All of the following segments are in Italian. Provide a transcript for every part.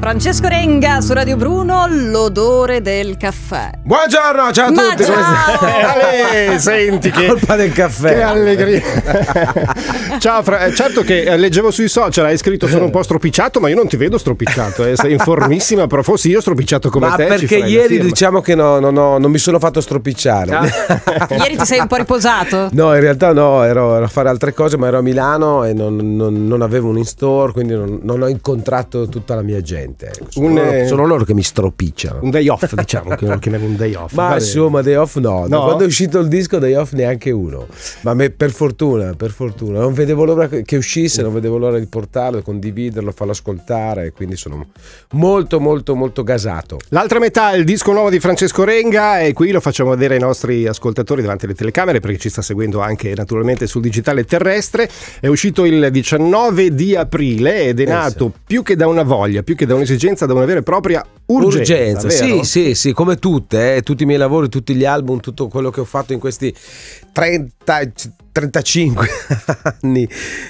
Francesco Renga su Radio Bruno, l'odore del caffè. Buongiorno, ciao a Ma tutti. Ciao. Eh, Ale, senti che colpa del caffè. Che allegria. ciao, Fra- eh, certo che eh, leggevo sui social, hai scritto sono un po' stropicciato, ma io non ti vedo stropicciato, eh. sei in formissima, però fossi io stropicciato come ma te. Ma perché ieri diciamo che no, no, no, non mi sono fatto stropicciare. No. Ah. ieri ti sei un po' riposato? No, in realtà no, ero, ero a fare altre cose, ma ero a Milano e non, non, non avevo un in store, quindi non, non ho incontrato tutta la mia gente niente. Eh, sono, un, loro, eh, sono loro che mi stropicciano. Un day off, diciamo, che lo chiamiamo un day off. Ma insomma, day off no. no. Quando è uscito il disco, day off neanche uno. Ma me, per fortuna, per fortuna. Non vedevo l'ora che uscisse, non vedevo l'ora di portarlo, condividerlo, farlo ascoltare. Quindi sono molto, molto, molto gasato. L'altra metà è il disco nuovo di Francesco Renga e qui lo facciamo vedere ai nostri ascoltatori davanti alle telecamere perché ci sta seguendo anche naturalmente sul digitale terrestre. È uscito il 19 di aprile ed è eh nato più che da una voglia, più che da un'esigenza da una vera e propria urgenza. urgenza sì, sì, sì, come tutte, eh, tutti i miei lavori, tutti gli album, tutto quello che ho fatto in questi 30, 35 anni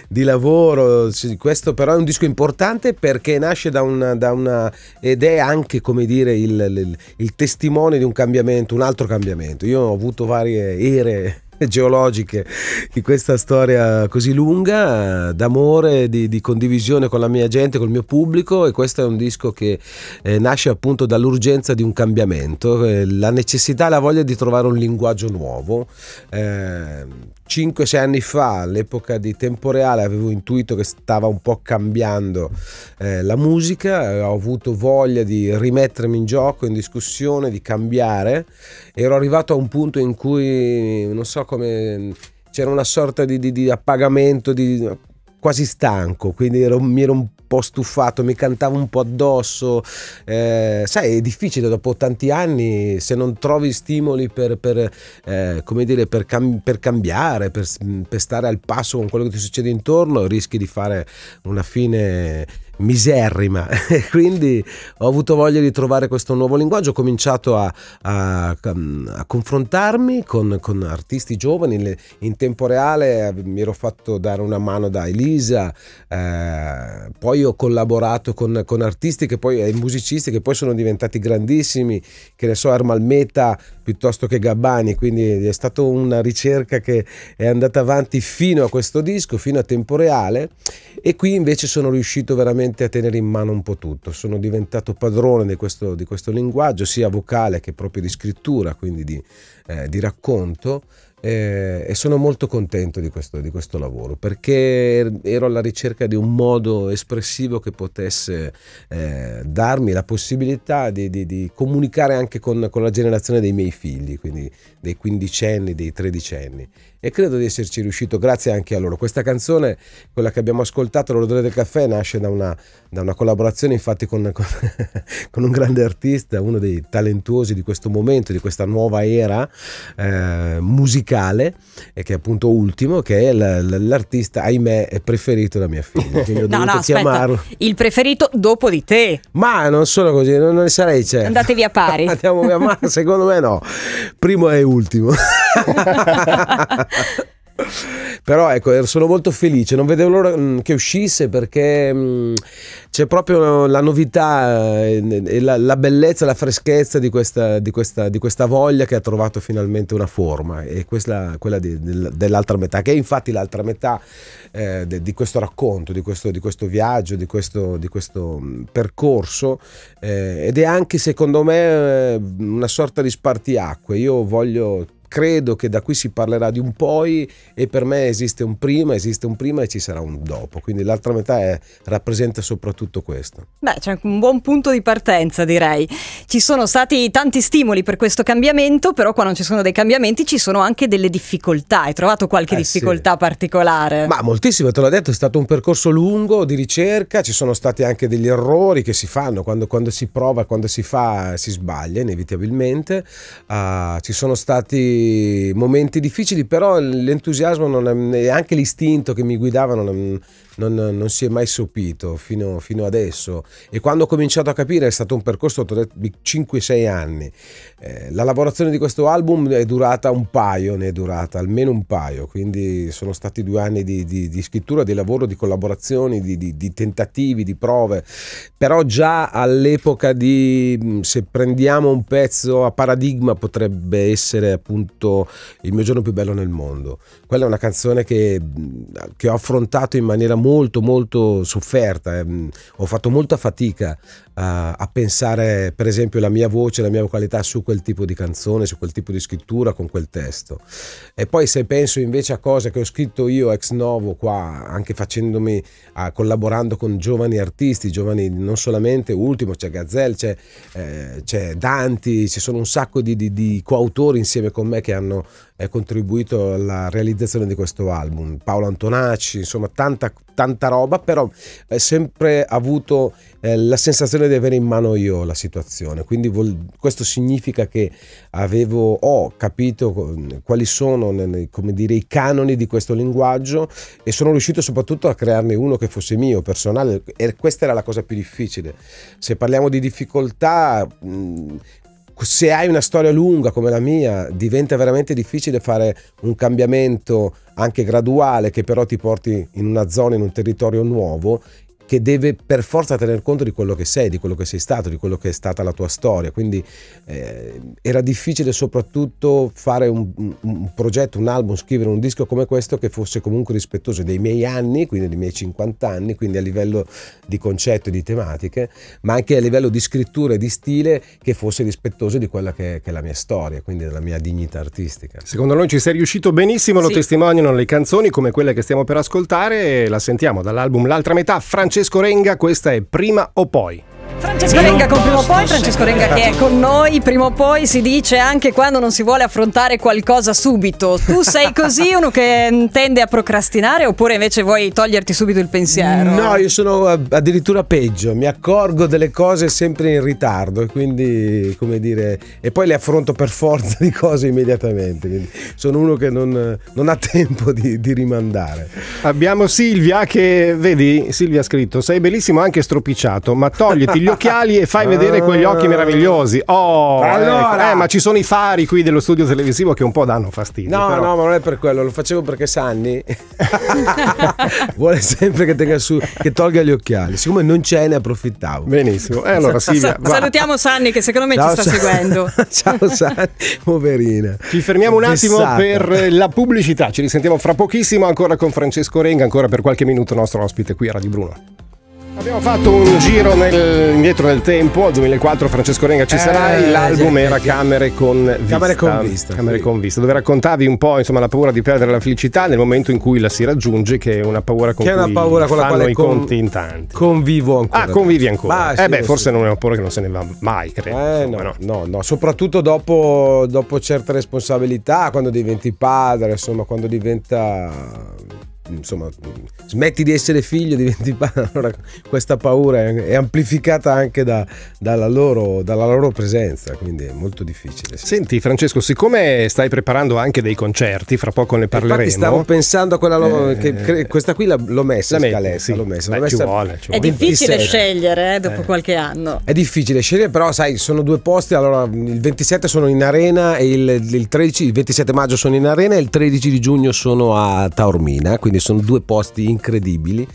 di lavoro. Questo però è un disco importante perché nasce da una, da una ed è anche come dire il, il, il testimone di un cambiamento, un altro cambiamento. Io ho avuto varie ere geologiche di questa storia così lunga, d'amore, di, di, condivisione con la mia gente, col mio pubblico e questo è un disco che eh, nasce appunto dall'urgenza di un cambiamento, eh, la necessità e la voglia di trovare un linguaggio nuovo eh, 5-6 anni fa, all'epoca di Tempo Reale, avevo intuito che stava un po' cambiando eh, la musica, eh, ho avuto voglia di rimettermi in gioco, in discussione, di cambiare. Ero arrivato a un punto in cui, non so come, c'era una sorta di, di, di appagamento, di, quasi stanco, quindi ero, mi ero un po' stufato, mi cantavo un po' addosso. Eh, sai, è difficile dopo tanti anni se non trovi stimoli per, per, eh, dire, per, cam per cambiare, per stare al passo con quello che ti succede intorno, rischi di fare una fine miserrima quindi ho avuto voglia di trovare questo nuovo linguaggio ho cominciato a, a, um, a confrontarmi con, con, artisti giovani in tempo reale eh, mi ero fatto dare una mano da Elisa eh, poi ho collaborato con, con artisti che poi, e eh, musicisti che poi sono diventati grandissimi che ne so Ermal Meta piuttosto che Gabbani quindi è stata una ricerca che è andata avanti fino a questo disco fino a tempo reale e qui invece sono riuscito veramente veramente a tenere in mano un po' tutto. Sono diventato padrone di questo, di questo linguaggio, sia vocale che proprio di scrittura, quindi di, eh, di racconto eh, e sono molto contento di questo, di questo, lavoro perché er-, ero alla ricerca di un modo espressivo che potesse eh, darmi la possibilità di, di, di comunicare anche con, con, la generazione dei miei figli, quindi dei quindicenni, dei tredicenni e credo di esserci riuscito grazie anche a loro. Questa canzone, quella che abbiamo ascoltato, L'odore del caffè, nasce da una, da una collaborazione infatti con, con, con, un grande artista, uno dei talentuosi di questo momento, di questa nuova era eh, musicale musicale, che è appunto ultimo, che è l'artista, ahimè, preferito da mia figlia. Quindi ho no, no, chiamarlo. Il preferito dopo di te. Ma non solo così, non, ne sarei certo. Cioè. Andatevi a pari. Andiamo via, ma secondo me no. Primo e ultimo. Però ecco, sono molto felice, non vedevo l'ora mm, che uscisse perché mm, c'è proprio la novità eh, e, la, bellezza, la freschezza di questa, di, questa, di questa, voglia che ha trovato finalmente una forma e questa, quella di, dell'altra metà, che è infatti l'altra metà eh, di questo racconto, di questo, di questo viaggio, di questo, questo mm, percorso eh, ed è anche secondo me eh, una sorta di spartiacque. Io voglio credo che da qui si parlerà di un poi e per me esiste un prima, esiste un prima e ci sarà un dopo, quindi l'altra metà è, rappresenta soprattutto questo. Beh, c'è un buon punto di partenza direi. Ci sono stati tanti stimoli per questo cambiamento, però quando ci sono dei cambiamenti ci sono anche delle difficoltà, hai trovato qualche eh, difficoltà sì. particolare? Ma moltissime, te l'ho detto, è stato un percorso lungo di ricerca, ci sono stati anche degli errori che si fanno quando, quando si prova, quando si fa, si sbaglia inevitabilmente, uh, ci sono stati momenti, difficili, però l'entusiasmo e anche l'istinto che mi guidava non, non, non si è mai sopito fino, fino, adesso e quando ho cominciato a capire è stato un percorso di 5-6 anni. Eh, la lavorazione di questo album è durata un paio, ne è durata almeno un paio, quindi sono stati due anni di, di, di scrittura, di lavoro, di collaborazioni, di, di tentativi, di prove, però già all'epoca di se prendiamo un pezzo a paradigma potrebbe essere appunto il mio giorno più bello nel mondo. Quella è una canzone che, che ho affrontato in maniera molto molto molto sofferta, ehm, ho fatto molta fatica eh, a pensare per esempio la mia voce, la mia qualità su quel tipo di canzone, su quel tipo di scrittura, con quel testo. E poi se penso invece a cose che ho scritto io ex novo qua, anche facendomi, a, collaborando con giovani artisti, giovani non solamente, ultimo c'è Gazelle, c'è, eh, c'è Danti, ci sono un sacco di, di, di coautori insieme con me che hanno eh, contribuito alla realizzazione di questo album, Paolo Antonacci, insomma tanta, tanta roba, però è eh, sempre avuto eh, la sensazione di avere in mano io la situazione, quindi vol- questo significa che avevo, ho capito quali sono dire, i canoni di questo linguaggio e sono riuscito soprattutto a crearne uno che fosse mio, personale, e questa era la cosa più difficile. Se parliamo di difficoltà, mh, mm, se hai una storia lunga come la mia, diventa veramente difficile fare un cambiamento anche graduale che però ti porti in una zona, in un territorio nuovo che deve per forza tener conto di quello che sei, di quello che sei stato, di quello che è stata la tua storia. Quindi eh, era difficile soprattutto fare un, un, progetto, un album, scrivere un disco come questo che fosse comunque rispettoso dei miei anni, quindi dei miei 50 anni, quindi a livello di concetto e di tematiche, ma anche a livello di scrittura e di stile che fosse rispettoso di quella che, che è la mia storia, quindi della mia dignità artistica. Secondo noi ci sei riuscito benissimo, sì. lo testimoniano le canzoni come quelle che stiamo per ascoltare, e la sentiamo dall'album L'altra metà, Francesco. Francesco Renga, questa è Prima o Poi. Francesco Renga con prima o poi, Francesco Renga che è con noi, prima o poi si dice anche quando non si vuole affrontare qualcosa subito. Tu sei così uno che mm, tende a procrastinare oppure invece vuoi toglierti subito il pensiero? No, io sono eh, addirittura peggio, mi accorgo delle cose sempre in ritardo e quindi come dire e poi le affronto per forza di cose immediatamente. Quindi sono uno che non, non ha tempo di, di rimandare. Abbiamo Silvia che, vedi, Silvia ha scritto, sei bellissimo anche stropicciato, ma togliti metti gli occhiali e fai vedere quegli occhi meravigliosi. Oh, allora. Ecco. eh, ma ci sono i fari qui dello studio televisivo che un po' danno fastidio. No, però. no, ma non è per quello, lo facevo perché Sanni vuole sempre che, tenga su, che tolga gli occhiali. Siccome non c'è, ne approfittavo. Benissimo. Eh, allora, Silvia, Sa- salutiamo Sanni che secondo me Ciao, ci sta San... seguendo. Ciao Sanni, poverina. Ci fermiamo un attimo Fissata. per la pubblicità. Ci risentiamo fra pochissimo ancora con Francesco Renga, ancora per qualche minuto nostro ospite qui a Radio Bruno. Abbiamo fatto un giro nel, eh, indietro nel tempo, al 2004 Francesco Renga ci sarai, eh, l'album eh, era Camere con Vista. Camere con Vista. Camere sì. con Vista, dove raccontavi un po' insomma, la paura di perdere la felicità nel momento in cui la si raggiunge, che è una paura con che cui paura con fanno i con, conti in tanti. Convivo ancora. Ah, convivi ancora. Ah, sì, eh beh, sì. forse non è una paura che non se ne va mai, credo. Eh insomma, no, no, no, no, soprattutto dopo, dopo certe responsabilità, quando diventi padre, insomma, quando diventa insomma, smetti di essere figlio, diventi padre. Allora, questa paura è amplificata anche da, dalla, loro, dalla, loro, presenza, quindi è molto difficile. Sì. Senti, Francesco, siccome stai preparando anche dei concerti, fra poco ne parleremo. Infatti stavo pensando a quella lo, eh, eh questa qui l'ho messa la scaletta, sì. l'ho messa, Beh, l'ho messa. Ci vuole, ci vuole. È difficile scegliere eh, dopo eh. qualche anno. È difficile scegliere, però sai, sono due posti, allora il 27 sono in arena e il, il, 13, il 27 maggio sono in arena e il 13 di giugno sono a Taormina, quindi quindi sono due posti incredibili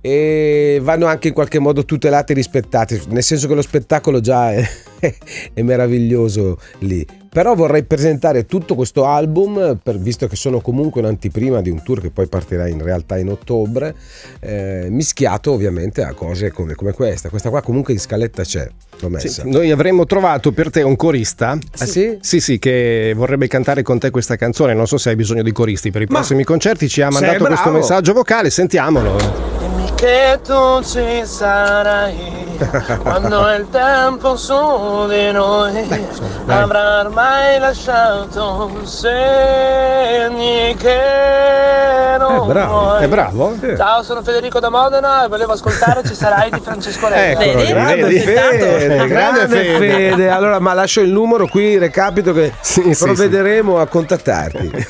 e vanno anche in qualche modo tutelati e rispettati, nel senso che lo spettacolo già è, è meraviglioso lì. Però vorrei presentare tutto questo album, per, visto che sono comunque un'antiprima di un tour che poi partirà in realtà in ottobre, eh, mischiato ovviamente a cose come, come, questa. Questa qua comunque in scaletta c'è. Sì, noi avremmo trovato per te un corista. Ah, sì? Sì, sì, che vorrebbe cantare con te questa canzone. Non so se hai bisogno di coristi per i prossimi concerti. Ci ha mandato questo messaggio vocale, sentiamolo che tu ci sarai quando il tempo su di noi Beh, insomma, avrà ormai lasciato segni che eh, non eh, bravo, vuoi. È bravo. Sì. Ciao, sono Federico da Modena e volevo ascoltare Ci sarai di Francesco Lella. Ecco, Fede, grande, Fede, grande Fede. Fede. Allora, ma lascio il numero qui, recapito che sì, provvederemo sì, a contattarti.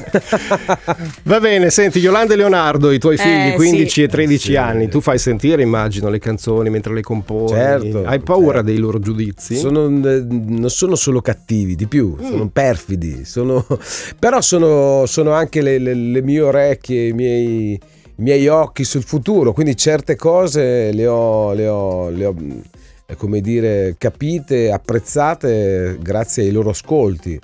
Va bene, senti Yolanda e Leonardo, i tuoi eh, figli eh, 15 e 13 anni, tu fai sentire, immagino, le canzoni mentre le componi. Certo, Hai paura certo. dei loro giudizi? Sono, eh, non sono solo cattivi, di più, mm. sono perfidi. Sono, però sono, sono anche le, le, le, mie orecchie, i miei, i miei, occhi sul futuro. Quindi certe cose le ho, le ho, ho mm, come dire, capite, apprezzate grazie ai loro ascolti.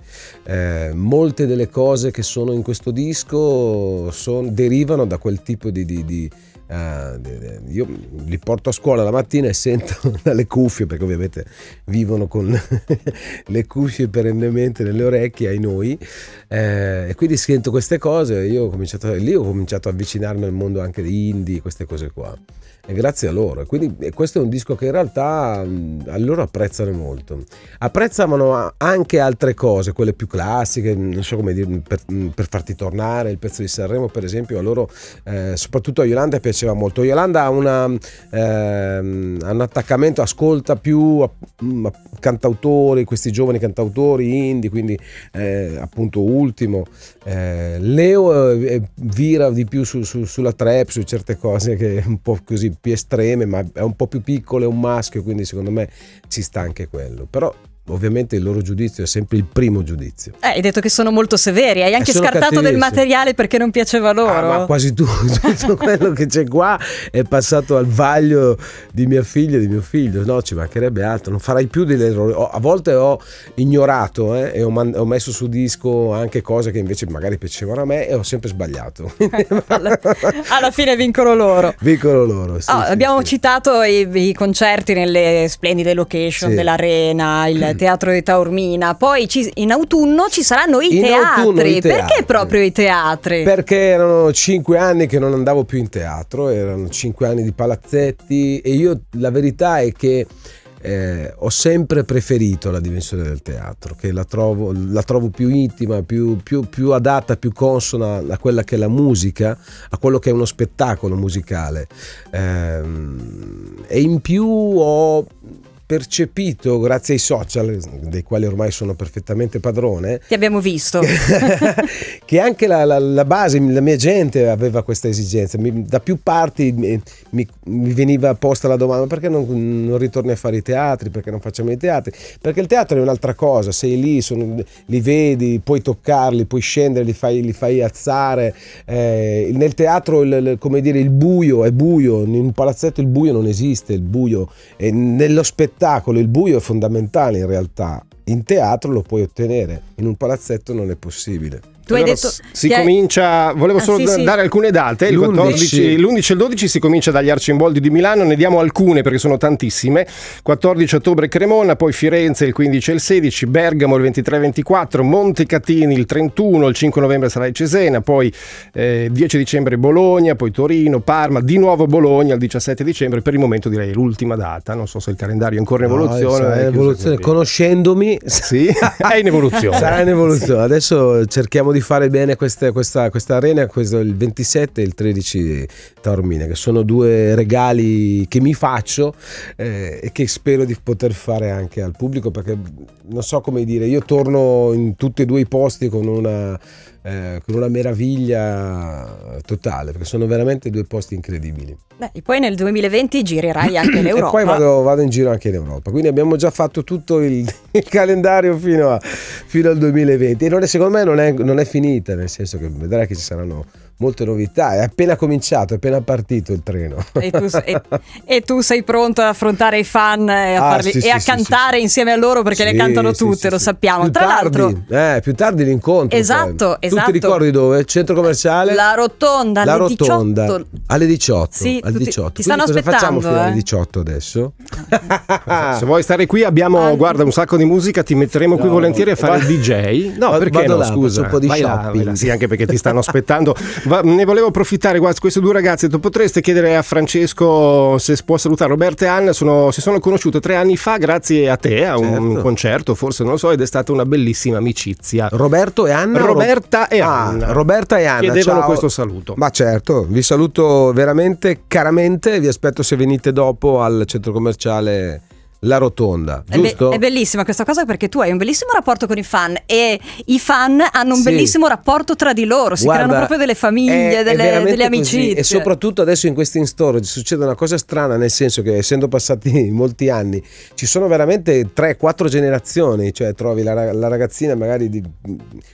Eh, molte delle cose che sono in questo disco son, derivano da quel tipo di, di, di Uh, io li porto a scuola la mattina e sento dalle cuffie, perché ovviamente vivono con le cuffie perennemente nelle orecchie ai noi, eh, e quindi sento queste cose. Io ho cominciato, lì ho cominciato a avvicinarmi al mondo anche di indie, queste cose qua è grazie a loro. E quindi questo è un disco che in realtà mm, a loro apprezzano molto. Apprezzavano anche altre cose, quelle più classiche, mm, non so come dire, mm, per, per farti tornare, il pezzo di Sanremo per esempio, a loro, eh, soprattutto a Yolanda piaceva molto. Yolanda ha, una, eh, un attaccamento, ascolta più a, a cantautori, questi giovani cantautori indie, quindi eh, appunto ultimo. Eh, Leo eh, vira di più su, su, sulla trap, su certe cose che un po' così più estreme, ma è un po' più piccolo, è un maschio, quindi secondo me ci sta anche quello. Però ovviamente il loro giudizio è sempre il primo giudizio. Eh, hai detto che sono molto severi, hai anche scartato del materiale perché non piaceva loro. Ah, ma quasi tutto, tutto quello che c'è qua è passato al vaglio di mia figlia e di mio figlio. No, ci mancherebbe altro, non farai più degli errori. a volte ho ignorato eh, e ho, ho, messo su disco anche cose che invece magari piacevano a me e ho sempre sbagliato. alla, alla, fine vincono loro. Vincono loro, sì, oh, sì, Abbiamo sì. citato i, i, concerti nelle splendide location dell'arena, il Teatro di Taormina, poi ci, in autunno ci saranno i in teatri. I teatri. Perché proprio i teatri? Perché erano cinque anni che non andavo più in teatro, erano cinque anni di palazzetti e io la verità è che eh, ho sempre preferito la dimensione del teatro, che la trovo, la trovo più intima, più, più, più, adatta, più consona a quella che è la musica, a quello che è uno spettacolo musicale. Eh, e in più ho percepito grazie ai social, dei quali ormai sono perfettamente padrone. Ti abbiamo visto. che anche la, la, la, base, la mia gente aveva questa esigenza. Mi, da più parti eh, mi, mi, veniva posta la domanda perché non, non, ritorni a fare i teatri, perché non facciamo i teatri? Perché il teatro è un'altra cosa, sei lì, sono, li vedi, puoi toccarli, puoi scendere, li fai, li fai alzare. Eh, nel teatro, il, il, dire, il buio è buio, in un palazzetto il buio non esiste, il buio è nello spettacolo spettacolo, il buio è fondamentale in realtà. In teatro lo puoi ottenere, in un palazzetto non è possibile. Tu allora, hai detto. Si hai... comincia. Volevo ah, solo sì, sì. dare alcune date. L'11 e il 12 si comincia dagli Arcimboldi di Milano. Ne diamo alcune perché sono tantissime. 14 ottobre Cremona, poi Firenze il 15 e il 16, Bergamo il 23-24, e Montecatini il 31, il 5 novembre sarà il Cesena, poi eh, 10 dicembre Bologna, poi Torino, Parma, di nuovo Bologna il 17 dicembre. Per il momento direi l'ultima data. Non so se il calendario è ancora in evoluzione. No, è evoluzione. Conoscendomi, sì, è in evoluzione. Sarà in evoluzione. Adesso cerchiamo di rifare bene queste, questa, questa, arena, questo, il 27 e il 13 Taormina, che sono due regali che mi faccio eh, e che spero di poter fare anche al pubblico, perché non so come dire, io torno in tutti e due i posti con una eh, con una meraviglia totale, perché sono veramente due posti incredibili. Beh, e poi nel 2020 girerai anche l'Europa. e poi vado, vado, in giro anche in Europa, quindi abbiamo già fatto tutto il, il calendario fino, a, fino, al 2020 e è, secondo me non è, non è finita, nel senso che vedrai che ci saranno molte novità, è appena cominciato, è appena partito il treno. E tu, e, e tu sei pronto ad affrontare i fan e a, ah, farli, sì, e sì, a sì, cantare insieme a loro perché le cantano tutte, lo sappiamo. Più Tra tardi, l'altro... Eh, più tardi l'incontro. Esatto, poi. Cioè. esatto. Tu ti esatto. ricordi dove? Centro commerciale? La rotonda. La rotonda. 18. Alle 18. Sì, alle 18. Ti, ti stanno aspettando. facciamo fino eh? alle 18 adesso? Se vuoi stare qui abbiamo, ah, guarda, un sacco di musica, ti metteremo no, qui volentieri a fare va... il DJ. No, perché no, là, scusa. Un po' di shopping. sì, anche perché ti stanno aspettando. Va, ne volevo approfittare, guarda, queste due ragazze, potreste chiedere a Francesco se può salutare Roberta e Anna, sono, si sono conosciute tre anni fa grazie a te, a certo. un concerto, forse non lo so, ed è stata una bellissima amicizia. Roberto e Anna? Roberta Ro... e ah, Anna. Ah, Roberta e Anna. Chiedevano Ciao. questo saluto. Ma certo, vi saluto veramente caramente, vi aspetto se venite dopo al centro commerciale la rotonda, giusto? È, be- è, bellissima questa cosa perché tu hai un bellissimo rapporto con i fan e i fan hanno un sì. bellissimo rapporto tra di loro, si Guarda, creano proprio delle famiglie, è, delle, è delle, amicizie. E soprattutto adesso in questi in storage succede una cosa strana, nel senso che essendo passati molti anni, ci sono veramente 3-4 generazioni, cioè trovi la, la ragazzina magari di,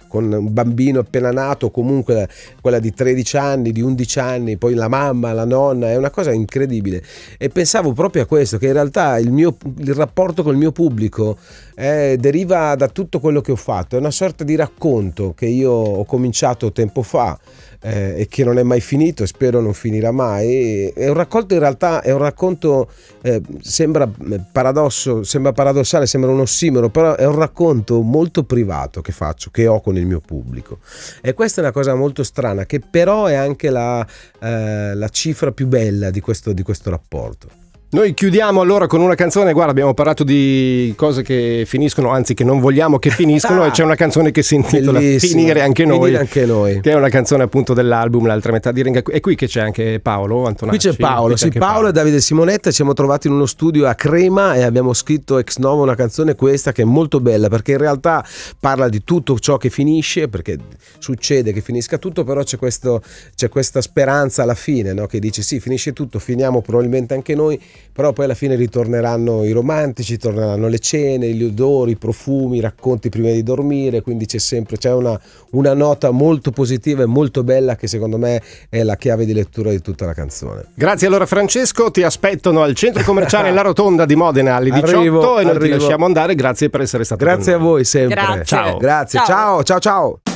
con un bambino appena nato, comunque quella di 13 anni, di 11 anni, poi la mamma, la nonna, è una cosa incredibile. E pensavo proprio a questo, che in realtà il mio il rapporto con il mio pubblico eh, deriva da tutto quello che ho fatto, è una sorta di racconto che io ho cominciato tempo fa eh, e che non è mai finito, e spero non finirà mai. È un racconto in realtà, è un racconto, eh, sembra eh, paradosso, sembra paradossale, sembra un ossimero, però è un racconto molto privato che faccio, che ho con il mio pubblico. E questa è una cosa molto strana, che però è anche la, eh, la cifra più bella di questo, di questo rapporto. Noi chiudiamo allora con una canzone, guarda abbiamo parlato di cose che finiscono, anzi che non vogliamo che finiscono ah, e c'è una canzone che si intitola Finire anche noi, Finire anche noi, che è una canzone appunto dell'album L'altra metà di Ringa. e qui che c'è anche Paolo Antonacci. Qui c'è Paolo, qui c'è sì, Paolo, Paolo e Davide Simonetta, ci siamo trovati in uno studio a Crema e abbiamo scritto ex novo una canzone questa che è molto bella perché in realtà parla di tutto ciò che finisce, perché succede che finisca tutto, però c'è, questo, c'è questa speranza alla fine, no? che dice sì finisce tutto, finiamo probabilmente anche noi però poi alla fine ritorneranno i romantici, torneranno le cene, gli odori, i profumi, i racconti prima di dormire, quindi c'è sempre c'è una, una nota molto positiva e molto bella che secondo me è la chiave di lettura di tutta la canzone. Grazie allora Francesco, ti aspettano al centro commerciale La Rotonda di Modena alle 18 arrivo, e noi arrivo. ti lasciamo andare, grazie per essere stato grazie con noi. Grazie a voi sempre. Grazie. Ciao. Grazie, ciao ciao ciao. ciao.